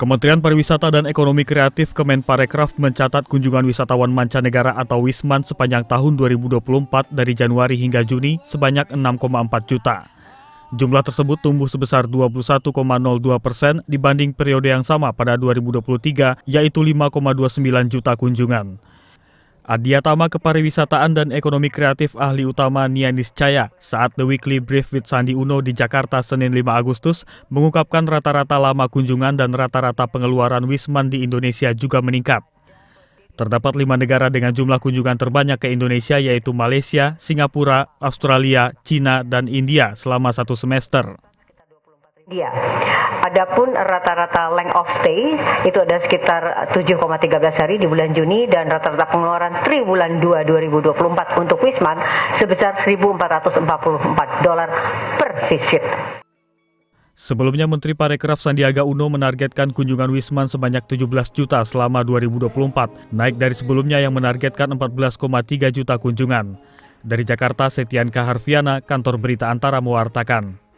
Kementerian Pariwisata dan Ekonomi Kreatif Kemenparekraf mencatat kunjungan wisatawan mancanegara atau Wisman sepanjang tahun 2024 dari Januari hingga Juni sebanyak 6,4 juta. Jumlah tersebut tumbuh sebesar 21,02 persen dibanding periode yang sama pada 2023, yaitu 5,29 juta kunjungan. Adiatama Kepariwisataan dan Ekonomi Kreatif Ahli Utama Nianis Caya saat The Weekly Brief with Sandi Uno di Jakarta Senin 5 Agustus mengungkapkan rata-rata lama kunjungan dan rata-rata pengeluaran Wisman di Indonesia juga meningkat. Terdapat lima negara dengan jumlah kunjungan terbanyak ke Indonesia yaitu Malaysia, Singapura, Australia, Cina, dan India selama satu semester. Dia. Adapun rata-rata length of stay itu ada sekitar 7,13 hari di bulan Juni dan rata-rata pengeluaran triwulan 2 2024 untuk Wisman sebesar 1.444 dolar per visit. Sebelumnya Menteri Parekraf Sandiaga Uno menargetkan kunjungan Wisman sebanyak 17 juta selama 2024, naik dari sebelumnya yang menargetkan 14,3 juta kunjungan. Dari Jakarta, Setian Kaharfiana, Kantor Berita Antara mewartakan.